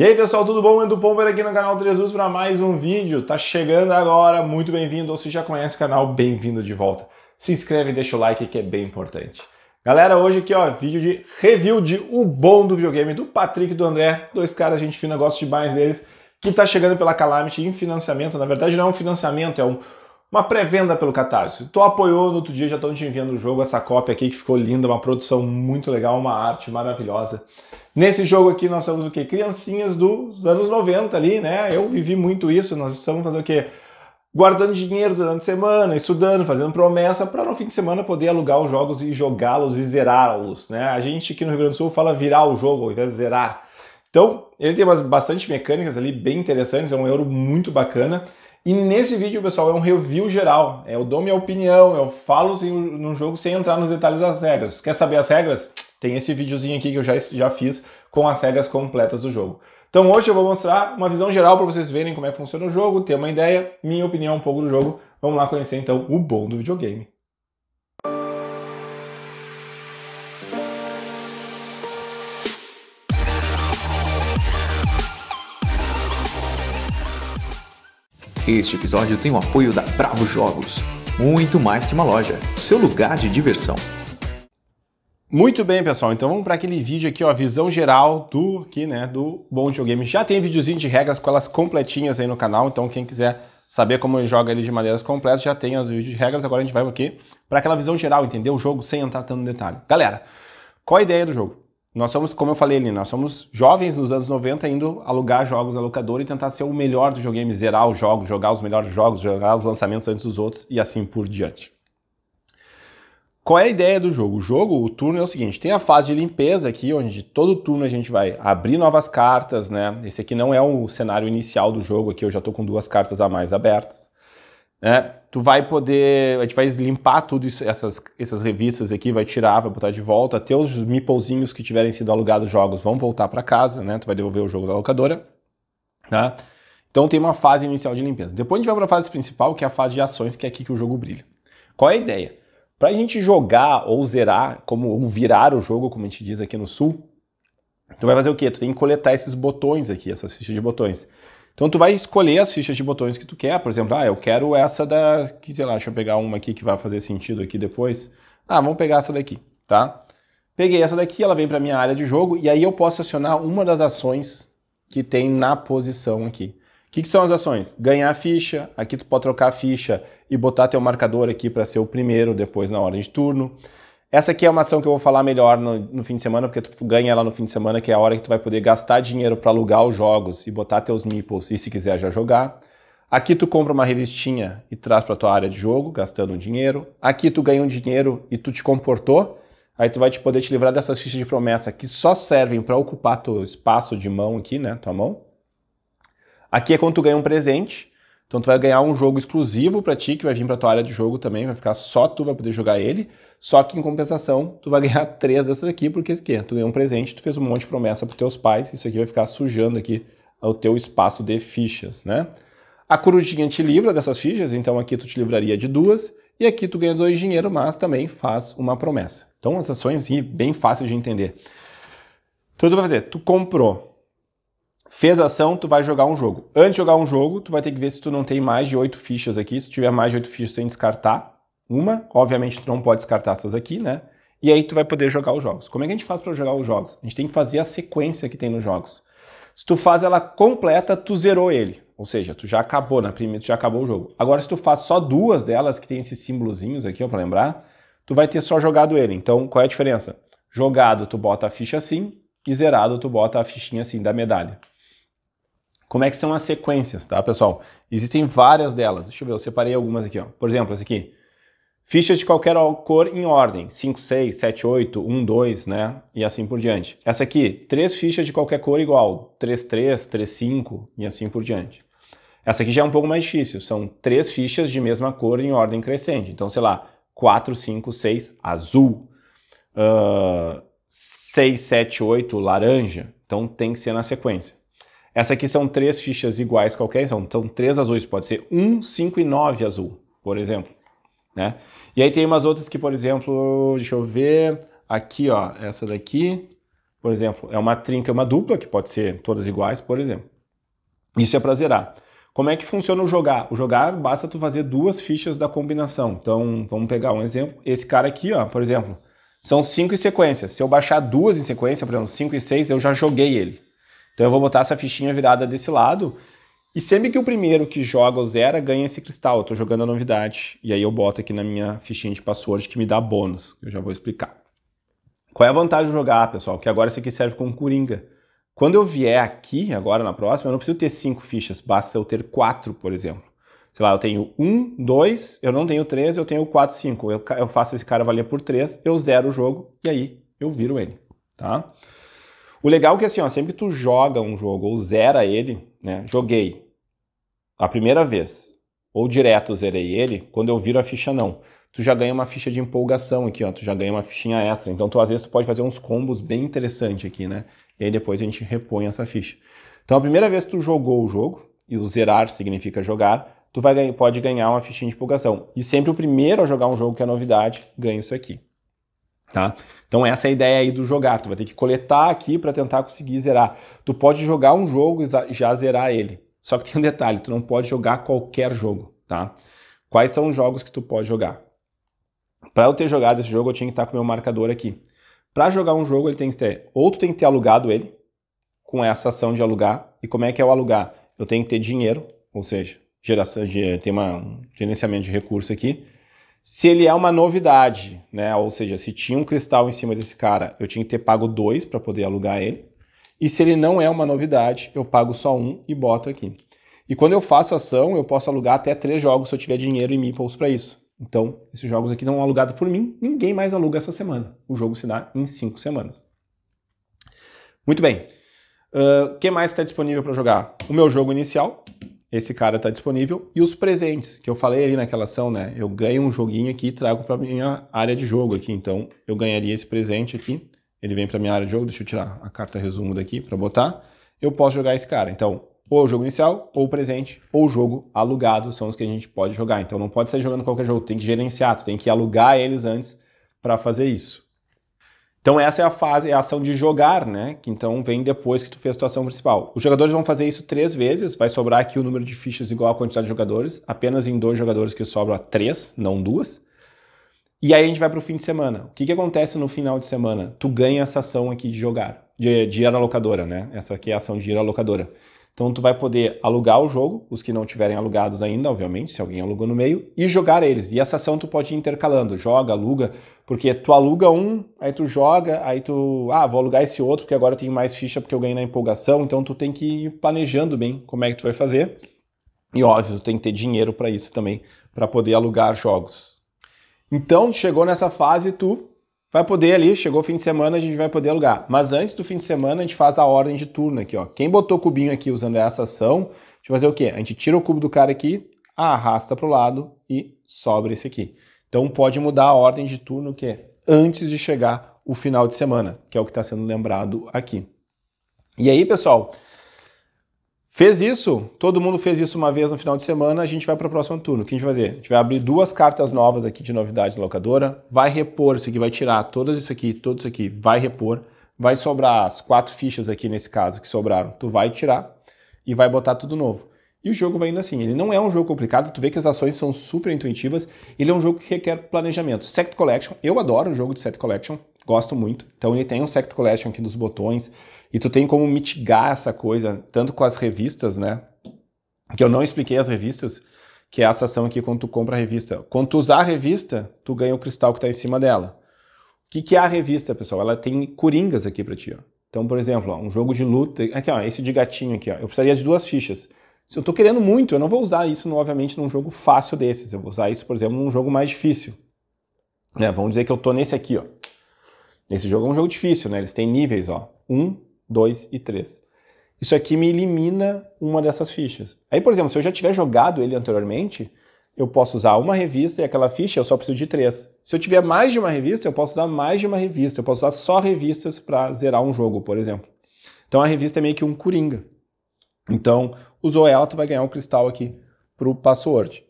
E aí pessoal, tudo bom? Edu Pomper aqui no canal Jesus para mais um vídeo. Tá chegando agora, muito bem-vindo. Ou se já conhece o canal, bem-vindo de volta. Se inscreve e deixa o like que é bem importante. Galera, hoje aqui ó, vídeo de review de O Bom do Videogame do Patrick e do André. Dois caras, gente fina, gosto demais deles. Que tá chegando pela Calamity em financiamento. Na verdade não é um financiamento, é um, uma pré-venda pelo Catarse. Tu apoiou, no outro dia já estão te enviando o jogo, essa cópia aqui que ficou linda, uma produção muito legal, uma arte maravilhosa. Nesse jogo aqui nós somos o quê? Criancinhas dos anos 90 ali, né? Eu vivi muito isso, nós estamos fazendo o quê? Guardando dinheiro durante a semana, estudando, fazendo promessa para no fim de semana poder alugar os jogos e jogá-los e zerá-los, né? A gente aqui no Rio Grande do Sul fala virar o jogo ao invés de zerar. Então, ele tem umas bastante mecânicas ali bem interessantes, é um euro muito bacana. E nesse vídeo, pessoal, é um review geral. É, eu dou minha opinião, eu falo no jogo sem entrar nos detalhes das regras. Quer saber as regras? Tem esse videozinho aqui que eu já, já fiz com as regras completas do jogo. Então hoje eu vou mostrar uma visão geral para vocês verem como é que funciona o jogo, ter uma ideia, minha opinião um pouco do jogo. Vamos lá conhecer então o bom do videogame. Este episódio tem o apoio da Bravo Jogos, muito mais que uma loja, seu lugar de diversão. Muito bem, pessoal. Então vamos para aquele vídeo aqui, ó, visão geral do que, né, do bom videogame. Já tem videozinho de regras com elas completinhas aí no canal, então quem quiser saber como joga ele de maneiras completas, já tem os vídeos de regras. Agora a gente vai aqui para aquela visão geral, entender o jogo sem entrar tanto no detalhe. Galera, qual a ideia do jogo? Nós somos, como eu falei ali, nós somos jovens nos anos 90 indo alugar jogos na locadora e tentar ser o melhor do videogame, zerar o jogo, jogar os melhores jogos, jogar os lançamentos antes dos outros e assim por diante. Qual é a ideia do jogo? O jogo, o turno é o seguinte: tem a fase de limpeza aqui, onde todo turno a gente vai abrir novas cartas, né? Esse aqui não é o cenário inicial do jogo, aqui eu já estou com duas cartas a mais abertas. Né? Tu vai poder, a gente vai limpar tudo isso, essas, essas revistas aqui, vai tirar, vai botar de volta. Até os meeplezinhos que tiverem sido alugados jogos vão voltar para casa, né? Tu vai devolver o jogo da locadora, né? Então tem uma fase inicial de limpeza. Depois a gente vai para a fase principal, que é a fase de ações, que é aqui que o jogo brilha. Qual é a ideia? Para a gente jogar ou zerar, como ou virar o jogo, como a gente diz aqui no Sul, tu vai fazer o quê? Tu tem que coletar esses botões aqui, essas fichas de botões. Então tu vai escolher as fichas de botões que tu quer, por exemplo, ah, eu quero essa da, que sei lá, deixa eu pegar uma aqui que vai fazer sentido aqui depois. Ah, vamos pegar essa daqui, tá? Peguei essa daqui, ela vem para minha área de jogo e aí eu posso acionar uma das ações que tem na posição aqui. O que, que são as ações? Ganhar a ficha, aqui tu pode trocar a ficha e botar teu marcador aqui para ser o primeiro depois na ordem de turno. Essa aqui é uma ação que eu vou falar melhor no, no, fim de semana, porque tu ganha ela no fim de semana, que é a hora que tu vai poder gastar dinheiro para alugar os jogos e botar teus meeples e se quiser já jogar. Aqui tu compra uma revistinha e traz para tua área de jogo, gastando um dinheiro. Aqui tu ganha um dinheiro e tu te comportou, aí tu vai te poder te livrar dessas fichas de promessa que só servem para ocupar teu espaço de mão aqui, né, tua mão. Aqui é quando tu ganha um presente, então tu vai ganhar um jogo exclusivo para ti, que vai vir para tua área de jogo também, vai ficar só tu, vai poder jogar ele. Só que em compensação, tu vai ganhar três dessas aqui, porque quê? tu ganhou um presente, tu fez um monte de promessa para teus pais, isso aqui vai ficar sujando aqui o teu espaço de fichas, né? A corujinha te livra dessas fichas, então aqui tu te livraria de duas, e aqui tu ganha dois dinheiro, mas também faz uma promessa. Então as ações bem fáceis de entender. Então tu vai fazer, tu comprou, Fez a ação, tu vai jogar um jogo. Antes de jogar um jogo, tu vai ter que ver se tu não tem mais de oito fichas aqui. Se tu tiver mais de oito fichas, tu tem que descartar uma. Obviamente, tu não pode descartar essas aqui, né? E aí tu vai poder jogar os jogos. Como é que a gente faz para jogar os jogos? A gente tem que fazer a sequência que tem nos jogos. Se tu faz ela completa, tu zerou ele. Ou seja, tu já acabou na primeira, tu já acabou o jogo. Agora, se tu faz só duas delas, que tem esses símbolozinhos aqui, ó, pra lembrar, tu vai ter só jogado ele. Então, qual é a diferença? Jogado, tu bota a ficha assim, e zerado, tu bota a fichinha assim da medalha. Como é que são as sequências, tá, pessoal? Existem várias delas. Deixa eu ver, eu separei algumas aqui, ó. Por exemplo, essa aqui. Fichas de qualquer cor em ordem, 5, 6, 7, 8, 1, 2, né? E assim por diante. Essa aqui, três fichas de qualquer cor igual, 3, 3, 3, 5 e assim por diante. Essa aqui já é um pouco mais difícil, são três fichas de mesma cor em ordem crescente. Então, sei lá, 4, 5, 6, azul, uh, 6, 7, 8, laranja. Então tem que ser na sequência. Essa aqui são três fichas iguais qualquer, são então, três azuis, pode ser um, cinco e nove azul, por exemplo. Né? E aí tem umas outras que, por exemplo, deixa eu ver, aqui ó, essa daqui, por exemplo, é uma trinca, uma dupla, que pode ser todas iguais, por exemplo. Isso é para zerar. Como é que funciona o jogar? O jogar basta tu fazer duas fichas da combinação. Então, vamos pegar um exemplo. Esse cara aqui, ó, por exemplo, são cinco em sequência. Se eu baixar duas em sequência, por exemplo, cinco e seis, eu já joguei ele. Então eu vou botar essa fichinha virada desse lado. E sempre que o primeiro que joga o zero ganha esse cristal, eu estou jogando a novidade. E aí eu boto aqui na minha fichinha de password que me dá bônus, eu já vou explicar. Qual é a vantagem de jogar, pessoal? Que agora isso aqui serve como coringa. Quando eu vier aqui, agora na próxima, eu não preciso ter cinco fichas, basta eu ter quatro, por exemplo. Sei lá, eu tenho um, dois, eu não tenho três, eu tenho quatro, cinco. Eu, eu faço esse cara valer por três, eu zero o jogo e aí eu viro ele, tá? O legal é que assim, ó, sempre que tu joga um jogo ou zera ele, né? Joguei a primeira vez, ou direto zerei ele, quando eu viro a ficha não. Tu já ganha uma ficha de empolgação aqui, ó, tu já ganha uma fichinha extra. Então tu às vezes tu pode fazer uns combos bem interessantes aqui, né? E aí depois a gente repõe essa ficha. Então a primeira vez que tu jogou o jogo, e o zerar significa jogar, tu vai ganhar, pode ganhar uma fichinha de empolgação. E sempre o primeiro a jogar um jogo que é novidade ganha isso aqui, tá? Então essa é a ideia aí do jogar. Tu vai ter que coletar aqui para tentar conseguir zerar. Tu pode jogar um jogo e já zerar ele. Só que tem um detalhe, tu não pode jogar qualquer jogo, tá? Quais são os jogos que tu pode jogar? Para eu ter jogado esse jogo, eu tinha que estar com o meu marcador aqui. Para jogar um jogo, ele tem que ter ou tu tem que ter alugado ele com essa ação de alugar. E como é que é o alugar? Eu tenho que ter dinheiro, ou seja, geração de tem uma, um gerenciamento de recurso aqui se ele é uma novidade, né? Ou seja, se tinha um cristal em cima desse cara, eu tinha que ter pago dois para poder alugar ele. E se ele não é uma novidade, eu pago só um e boto aqui. E quando eu faço ação, eu posso alugar até três jogos se eu tiver dinheiro e meeples para isso. Então, esses jogos aqui não são alugados por mim, ninguém mais aluga essa semana. O jogo se dá em cinco semanas. Muito bem. O uh, ah, que mais está disponível para jogar? O meu jogo inicial, esse cara está disponível, e os presentes, que eu falei ali naquela ação, né? Eu ganho um joguinho aqui e trago para minha área de jogo aqui. Então, eu ganharia esse presente aqui, ele vem para minha área de jogo, deixa eu tirar a carta resumo daqui para botar. Eu posso jogar esse cara. Então, ou o jogo inicial, ou o presente, ou o jogo alugado são os que a gente pode jogar. Então, não pode sair jogando qualquer jogo, tem que gerenciar, tu tem que alugar eles antes para fazer isso. Então essa é a fase, é a ação de jogar, né? Que então vem depois que tu fez a tua ação principal. Os jogadores vão fazer isso três vezes, vai sobrar aqui o número de fichas igual à quantidade de jogadores, apenas em dois jogadores que sobra três, não duas. E aí a gente vai para o fim de semana. O que, que acontece no final de semana? Tu ganha essa ação aqui de jogar, de, de ir à locadora, né? Essa aqui é a ação de ir à locadora. Então tu vai poder alugar o jogo, os que não tiverem alugados ainda, obviamente, se alguém alugou no meio, e jogar eles. E essa ação tu pode ir intercalando, joga, aluga, porque tu aluga um, aí tu joga, aí tu, ah, vou alugar esse outro porque agora eu tenho mais ficha porque eu ganhei na empolgação, então tu tem que ir planejando bem como é que tu vai fazer. E óbvio, tu tem que ter dinheiro para isso também, para poder alugar jogos. Então, chegou nessa fase, tu vai poder ali, chegou o fim de semana, a gente vai poder alugar. Mas antes do fim de semana, a gente faz a ordem de turno aqui, ó. Quem botou o cubinho aqui usando essa ação, a gente vai fazer o quê? A gente tira o cubo do cara aqui, arrasta para o lado e sobra esse aqui. Então pode mudar a ordem de turno que é antes de chegar o final de semana, que é o que está sendo lembrado aqui. E aí, pessoal, Fez isso, todo mundo fez isso uma vez no final de semana, a gente vai para o próximo turno. O que a gente vai fazer? A gente vai abrir duas cartas novas aqui de novidade da locadora, vai repor isso aqui, vai tirar todas isso aqui, tudo isso aqui, vai repor, vai sobrar as quatro fichas aqui nesse caso que sobraram, tu vai tirar e vai botar tudo novo. E o jogo vai indo assim, ele não é um jogo complicado, tu vê que as ações são super intuitivas, ele é um jogo que requer planejamento. Set Collection, eu adoro o jogo de Set Collection, gosto muito. Então ele tem um Sect Collection aqui dos botões, e tu tem como mitigar essa coisa, tanto com as revistas, né? Que eu não expliquei as revistas, que é essa ação aqui quando tu compra a revista. Quando tu usar a revista, tu ganha o cristal que está em cima dela. O que, que é a revista, pessoal? Ela tem coringas aqui para ti. Ó. Então, por exemplo, ó, um jogo de luta. Aqui, ó, esse de gatinho aqui, ó. Eu precisaria de duas fichas. Se eu estou querendo muito, eu não vou usar isso, obviamente, num jogo fácil desses. Eu vou usar isso, por exemplo, num jogo mais difícil. Né? Vamos dizer que eu estou nesse aqui, ó. Esse jogo é um jogo difícil, né? Eles têm níveis, ó. 1, 2 e 3. Isso aqui me elimina uma dessas fichas. Aí, por exemplo, se eu já tiver jogado ele anteriormente, eu posso usar uma revista e aquela ficha eu só preciso de três. Se eu tiver mais de uma revista, eu posso usar mais de uma revista. Eu posso usar só revistas para zerar um jogo, por exemplo. Então a revista é meio que um coringa. Então, usou ela, tu vai ganhar um cristal aqui para o password.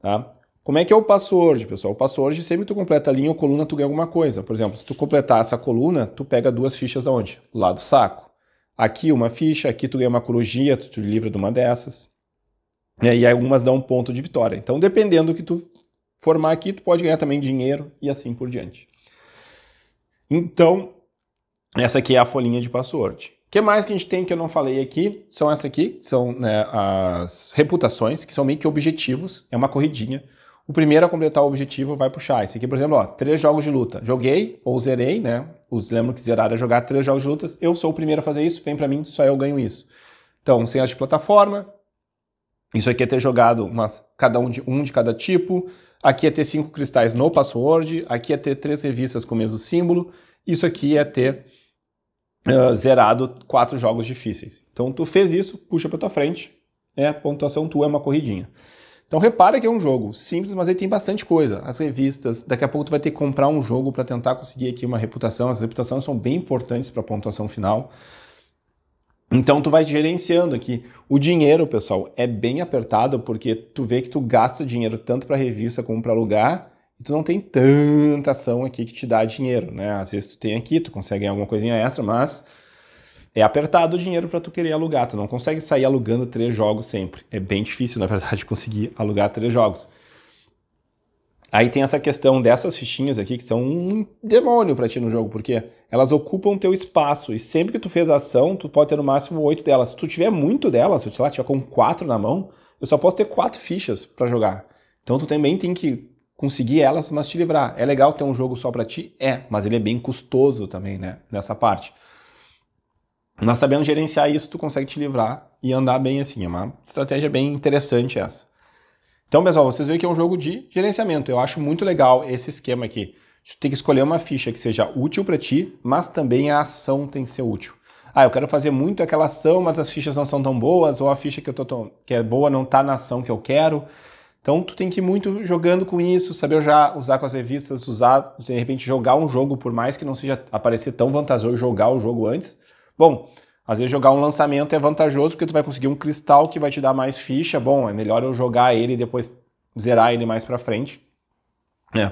Tá? Como é que é o password, pessoal? O password, sempre tu completa a linha ou coluna, tu ganha alguma coisa. Por exemplo, se tu completar essa coluna, tu pega duas fichas aonde? Do do saco. Aqui uma ficha, aqui tu ganha uma corujia, tu te livra de uma dessas. Né? E algumas dão um ponto de vitória. Então, dependendo do que tu formar aqui, tu pode ganhar também dinheiro e assim por diante. Então, essa aqui é a folhinha de password. O que mais que a gente tem que eu não falei aqui são essa aqui, são né, as reputações, que são meio que objetivos, é uma corridinha o primeiro a completar o objetivo vai puxar. Esse aqui, por exemplo, ó, três jogos de luta. Joguei ou zerei, né? Os lembram que zerar é jogar três jogos de lutas. Eu sou o primeiro a fazer isso, vem para mim, só eu ganho isso. Então, sem as de plataforma. Isso aqui é ter jogado umas, cada um de um de cada tipo. Aqui é ter cinco cristais no password. Aqui é ter três revistas com o mesmo símbolo. Isso aqui é ter uh, zerado quatro jogos difíceis. Então, tu fez isso, puxa para tua frente. É, a pontuação tua é uma corridinha. Então repara que é um jogo simples, mas ele tem bastante coisa. As revistas, daqui a pouco tu vai ter que comprar um jogo para tentar conseguir aqui uma reputação. As reputações são bem importantes para a pontuação final. Então tu vai gerenciando aqui. O dinheiro, pessoal, é bem apertado porque tu vê que tu gasta dinheiro tanto para revista como para lugar e tu não tem tanta ação aqui que te dá dinheiro, né? Às vezes tu tem aqui, tu consegue alguma coisinha extra, mas é apertado o dinheiro para tu querer alugar. Tu não consegue sair alugando três jogos sempre. É bem difícil, na verdade, conseguir alugar três jogos. Aí tem essa questão dessas fichinhas aqui que são um demônio para ti no jogo, porque elas ocupam teu espaço e sempre que tu fez a ação, tu pode ter no máximo oito delas. Se tu tiver muito delas, se tu lá tiver com quatro na mão, eu só posso ter quatro fichas para jogar. Então tu também tem que conseguir elas, mas te livrar. É legal ter um jogo só para ti? É, mas ele é bem custoso também, né, nessa parte. Mas sabendo gerenciar isso, tu consegue te livrar e andar bem assim. É uma estratégia bem interessante essa. Então, pessoal, vocês veem que é um jogo de gerenciamento. Eu acho muito legal esse esquema aqui. Tu tem que escolher uma ficha que seja útil para ti, mas também a ação tem que ser útil. Ah, eu quero fazer muito aquela ação, mas as fichas não são tão boas, ou a ficha que, eu tô tão, que é boa não tá na ação que eu quero. Então, tu tem que ir muito jogando com isso, saber já usar com as revistas, usar, de repente, jogar um jogo, por mais que não seja aparecer tão vantajoso jogar o jogo antes, Bom, às vezes jogar um lançamento é vantajoso porque tu vai conseguir um cristal que vai te dar mais ficha. Bom, é melhor eu jogar ele e depois zerar ele mais para frente. É.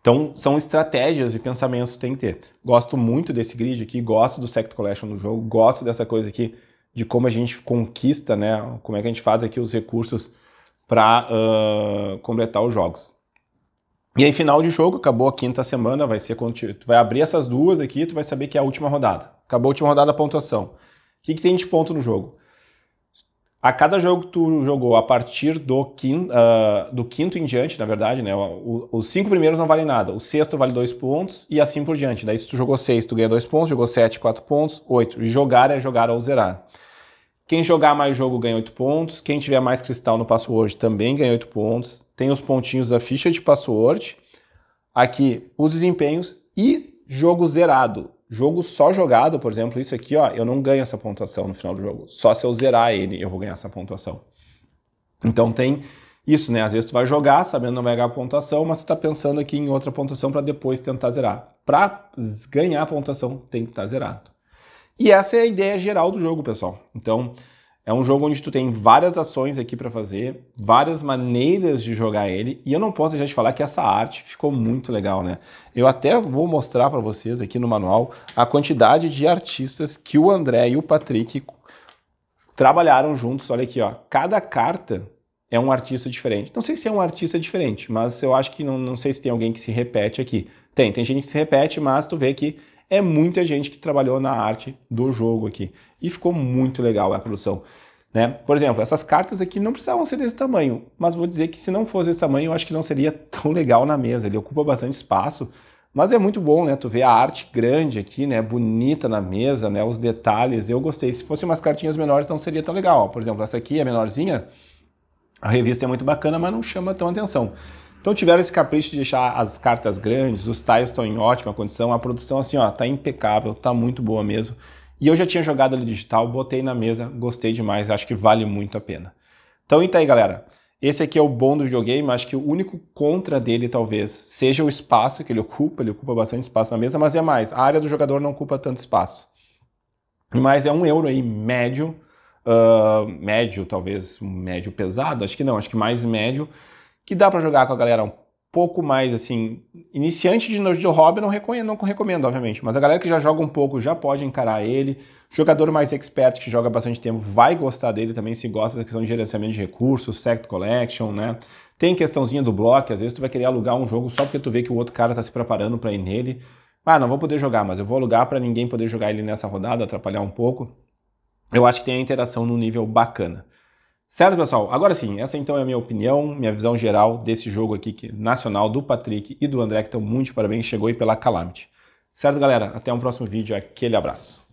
Então, são estratégias e pensamentos que tem que ter. Gosto muito desse grid aqui, gosto do Sect Collection do jogo, gosto dessa coisa aqui de como a gente conquista, né? Como é que a gente faz aqui os recursos para uh, completar os jogos. E aí, final de jogo, acabou a quinta semana, vai ser quando tu vai abrir essas duas aqui, tu vai saber que é a última rodada. Acabou a última rodada da pontuação. O que, que tem de ponto no jogo? A cada jogo que tu jogou a partir do quinto, uh, ah, do quinto em diante, na verdade, né? O, o, os cinco primeiros não valem nada. O sexto vale dois pontos e assim por diante. Daí se tu jogou seis, tu ganha dois pontos. Jogou sete, quatro pontos. Oito. jogar é jogar ou zerar. Quem jogar mais jogo ganha oito pontos. Quem tiver mais cristal no password também ganha oito pontos. Tem os pontinhos da ficha de password. Aqui, os desempenhos e jogo zerado. Jogo só jogado, por exemplo, isso aqui, ó, eu não ganho essa pontuação no final do jogo. Só se eu zerar ele, eu vou ganhar essa pontuação. Então tem isso, né? Às vezes tu vai jogar sabendo não vai ganhar pontuação, mas tu tá pensando aqui em outra pontuação para depois tentar zerar. Para ganhar a pontuação, tem que estar tá zerado. E essa é a ideia geral do jogo, pessoal. Então, é um jogo onde tu tem várias ações aqui para fazer, várias maneiras de jogar ele, e eu não posso deixar de falar que essa arte ficou muito legal, né? Eu até vou mostrar para vocês aqui no manual a quantidade de artistas que o André e o Patrick trabalharam juntos. Olha aqui, ó. Cada carta é um artista diferente. Não sei se é um artista diferente, mas eu acho que não, não sei se tem alguém que se repete aqui. Tem, tem gente que se repete, mas tu vê que é muita gente que trabalhou na arte do jogo aqui. E ficou muito legal a produção. Né? Por exemplo, essas cartas aqui não precisavam ser desse tamanho, mas vou dizer que se não fosse desse tamanho, eu acho que não seria tão legal na mesa. Ele ocupa bastante espaço, mas é muito bom, né? Tu vê a arte grande aqui, né? Bonita na mesa, né? Os detalhes, eu gostei. Se fossem umas cartinhas menores, não seria tão legal. Por exemplo, essa aqui é menorzinha, a revista é muito bacana, mas não chama tão atenção. Então tiveram esse capricho de deixar as cartas grandes, os tiles estão em ótima condição, a produção assim, ó, tá impecável, tá muito boa mesmo. E eu já tinha jogado ali digital, botei na mesa, gostei demais, acho que vale muito a pena. Então e tá aí, galera. Esse aqui é o bom do videogame, acho que o único contra dele talvez seja o espaço que ele ocupa, ele ocupa bastante espaço na mesa, mas é mais, a área do jogador não ocupa tanto espaço. Mas é um euro aí, médio, uh, médio talvez, médio pesado, acho que não, acho que mais médio, que dá para jogar com a galera um pouco mais assim, iniciante de, de hobby não recomendo, não recomendo, obviamente, mas a galera que já joga um pouco já pode encarar ele. Jogador mais experto que joga bastante tempo vai gostar dele também, se gosta da questão de gerenciamento de recursos, Sect collection, né? Tem questãozinha do bloco, às vezes tu vai querer alugar um jogo só porque tu vê que o outro cara tá se preparando para ir nele. Ah, não vou poder jogar, mas eu vou alugar para ninguém poder jogar ele nessa rodada, atrapalhar um pouco. Eu acho que tem a interação num nível bacana. Certo, pessoal? Agora sim, essa então é a minha opinião, minha visão geral desse jogo aqui que, nacional do Patrick e do André, que estão muito parabéns, chegou aí pela Calamity. Certo, galera? Até um próximo vídeo, aquele abraço.